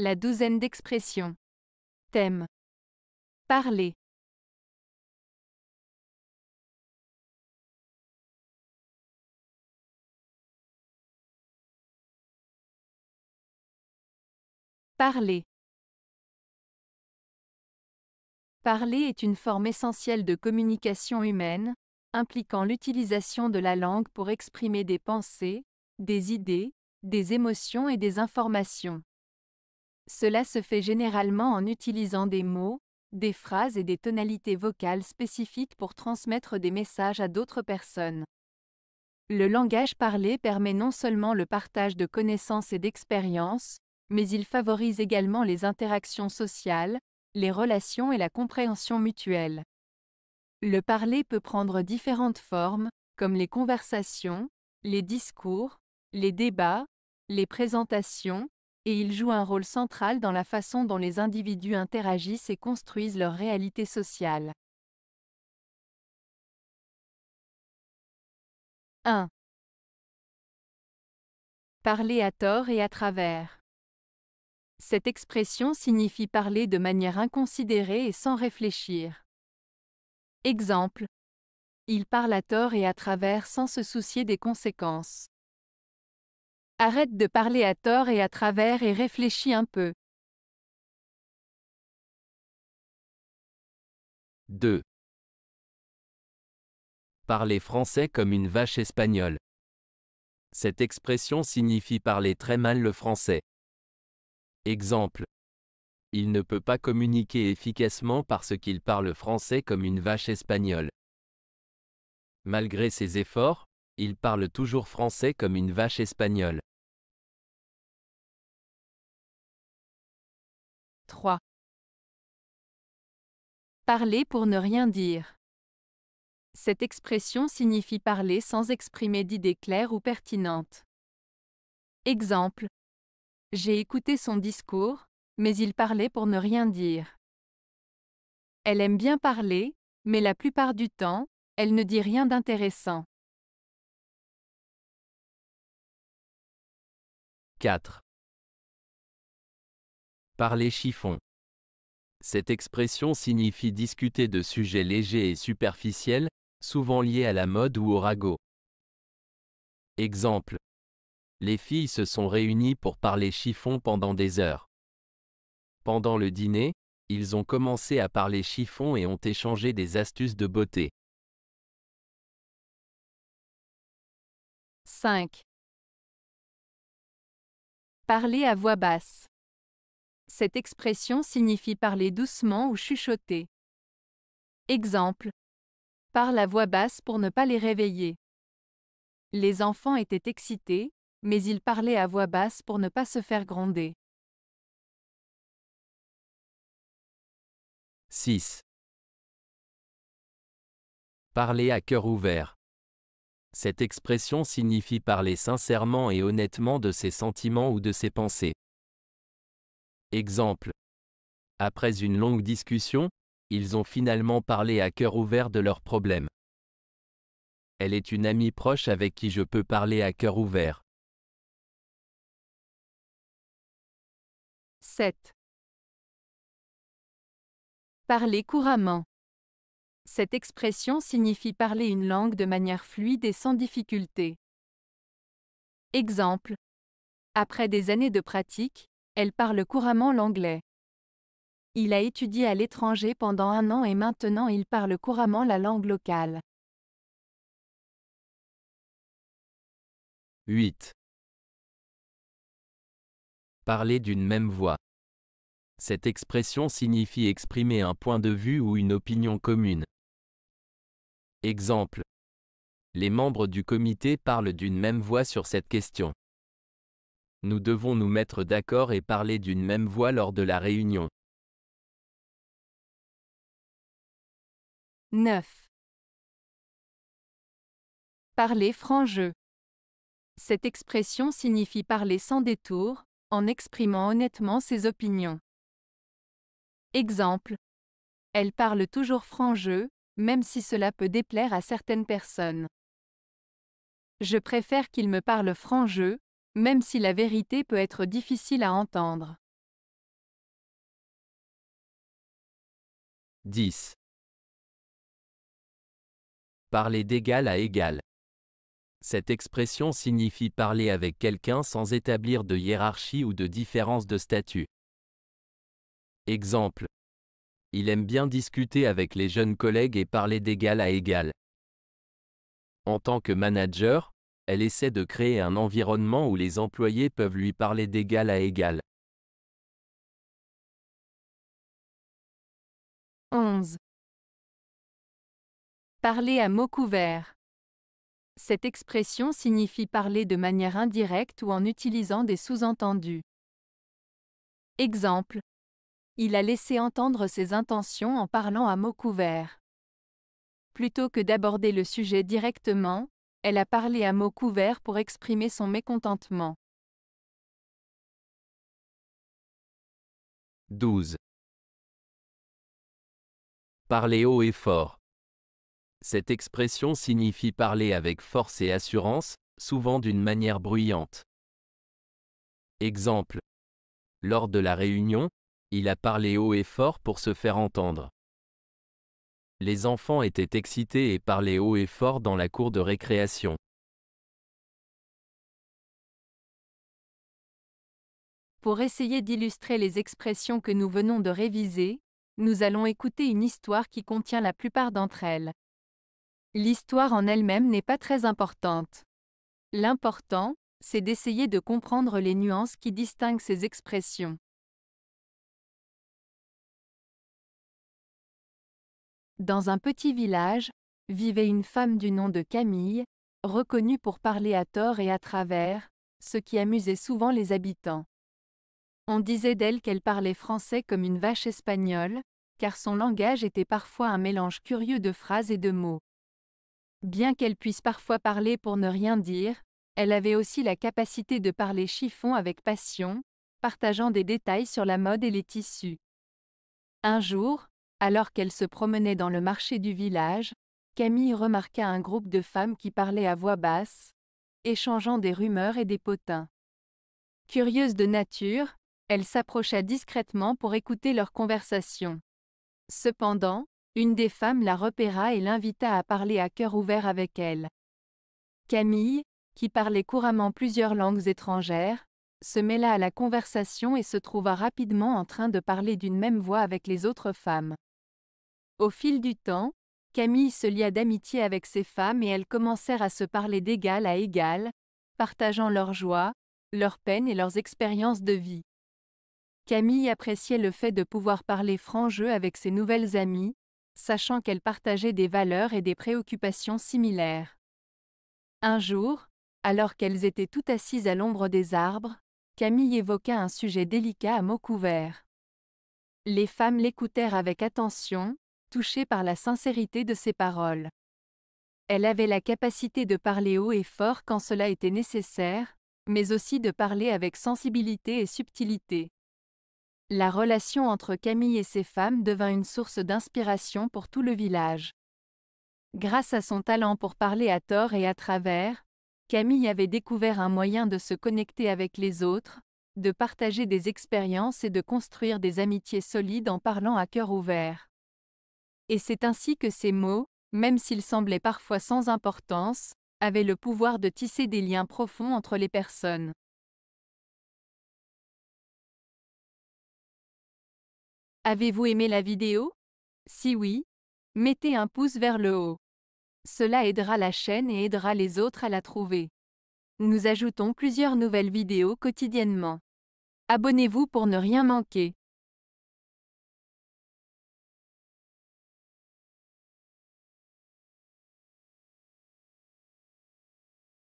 La douzaine d'expressions. Thème. Parler. Parler. Parler est une forme essentielle de communication humaine, impliquant l'utilisation de la langue pour exprimer des pensées, des idées, des émotions et des informations. Cela se fait généralement en utilisant des mots, des phrases et des tonalités vocales spécifiques pour transmettre des messages à d'autres personnes. Le langage parlé permet non seulement le partage de connaissances et d'expériences, mais il favorise également les interactions sociales, les relations et la compréhension mutuelle. Le parler peut prendre différentes formes, comme les conversations, les discours, les débats, les présentations, et il joue un rôle central dans la façon dont les individus interagissent et construisent leur réalité sociale. 1. Parler à tort et à travers. Cette expression signifie parler de manière inconsidérée et sans réfléchir. Exemple. Il parle à tort et à travers sans se soucier des conséquences. Arrête de parler à tort et à travers et réfléchis un peu. 2. Parler français comme une vache espagnole. Cette expression signifie parler très mal le français. Exemple. Il ne peut pas communiquer efficacement parce qu'il parle français comme une vache espagnole. Malgré ses efforts, il parle toujours français comme une vache espagnole. Parler pour ne rien dire. Cette expression signifie parler sans exprimer d'idées claires ou pertinentes. Exemple. J'ai écouté son discours, mais il parlait pour ne rien dire. Elle aime bien parler, mais la plupart du temps, elle ne dit rien d'intéressant. 4. Parler chiffon. Cette expression signifie discuter de sujets légers et superficiels, souvent liés à la mode ou au ragot. Exemple. Les filles se sont réunies pour parler chiffon pendant des heures. Pendant le dîner, ils ont commencé à parler chiffon et ont échangé des astuces de beauté. 5. Parler à voix basse. Cette expression signifie parler doucement ou chuchoter. Exemple. Parle à voix basse pour ne pas les réveiller. Les enfants étaient excités, mais ils parlaient à voix basse pour ne pas se faire gronder. 6. Parler à cœur ouvert. Cette expression signifie parler sincèrement et honnêtement de ses sentiments ou de ses pensées. Exemple. Après une longue discussion, ils ont finalement parlé à cœur ouvert de leurs problèmes. Elle est une amie proche avec qui je peux parler à cœur ouvert. 7. Parler couramment. Cette expression signifie parler une langue de manière fluide et sans difficulté. Exemple. Après des années de pratique, elle parle couramment l'anglais. Il a étudié à l'étranger pendant un an et maintenant il parle couramment la langue locale. 8. Parler d'une même voix. Cette expression signifie exprimer un point de vue ou une opinion commune. Exemple. Les membres du comité parlent d'une même voix sur cette question. Nous devons nous mettre d'accord et parler d'une même voix lors de la réunion. 9. Parler franc Cette expression signifie parler sans détour, en exprimant honnêtement ses opinions. Exemple. Elle parle toujours franc même si cela peut déplaire à certaines personnes. Je préfère qu'il me parle franc jeu, même si la vérité peut être difficile à entendre. 10. Parler d'égal à égal. Cette expression signifie parler avec quelqu'un sans établir de hiérarchie ou de différence de statut. Exemple. Il aime bien discuter avec les jeunes collègues et parler d'égal à égal. En tant que manager, elle essaie de créer un environnement où les employés peuvent lui parler d'égal à égal. 11. Parler à mots couverts. Cette expression signifie parler de manière indirecte ou en utilisant des sous-entendus. Exemple. Il a laissé entendre ses intentions en parlant à mots couverts. Plutôt que d'aborder le sujet directement, elle a parlé à mots couverts pour exprimer son mécontentement. 12. Parler haut et fort. Cette expression signifie parler avec force et assurance, souvent d'une manière bruyante. Exemple. Lors de la réunion, il a parlé haut et fort pour se faire entendre. Les enfants étaient excités et parlaient haut et fort dans la cour de récréation. Pour essayer d'illustrer les expressions que nous venons de réviser, nous allons écouter une histoire qui contient la plupart d'entre elles. L'histoire en elle-même n'est pas très importante. L'important, c'est d'essayer de comprendre les nuances qui distinguent ces expressions. Dans un petit village, vivait une femme du nom de Camille, reconnue pour parler à tort et à travers, ce qui amusait souvent les habitants. On disait d'elle qu'elle parlait français comme une vache espagnole, car son langage était parfois un mélange curieux de phrases et de mots. Bien qu'elle puisse parfois parler pour ne rien dire, elle avait aussi la capacité de parler chiffon avec passion, partageant des détails sur la mode et les tissus. Un jour, alors qu'elle se promenait dans le marché du village, Camille remarqua un groupe de femmes qui parlaient à voix basse, échangeant des rumeurs et des potins. Curieuse de nature, elle s'approcha discrètement pour écouter leur conversation. Cependant, une des femmes la repéra et l'invita à parler à cœur ouvert avec elle. Camille, qui parlait couramment plusieurs langues étrangères, se mêla à la conversation et se trouva rapidement en train de parler d'une même voix avec les autres femmes. Au fil du temps, Camille se lia d'amitié avec ses femmes et elles commencèrent à se parler d'égal à égal, partageant leurs joies, leurs peines et leurs expériences de vie. Camille appréciait le fait de pouvoir parler franc jeu avec ses nouvelles amies, sachant qu'elles partageaient des valeurs et des préoccupations similaires. Un jour, alors qu'elles étaient toutes assises à l'ombre des arbres, Camille évoqua un sujet délicat à mots couverts. Les femmes l'écoutèrent avec attention, touchée par la sincérité de ses paroles. Elle avait la capacité de parler haut et fort quand cela était nécessaire, mais aussi de parler avec sensibilité et subtilité. La relation entre Camille et ses femmes devint une source d'inspiration pour tout le village. Grâce à son talent pour parler à tort et à travers, Camille avait découvert un moyen de se connecter avec les autres, de partager des expériences et de construire des amitiés solides en parlant à cœur ouvert. Et c'est ainsi que ces mots, même s'ils semblaient parfois sans importance, avaient le pouvoir de tisser des liens profonds entre les personnes. Avez-vous aimé la vidéo Si oui, mettez un pouce vers le haut. Cela aidera la chaîne et aidera les autres à la trouver. Nous ajoutons plusieurs nouvelles vidéos quotidiennement. Abonnez-vous pour ne rien manquer.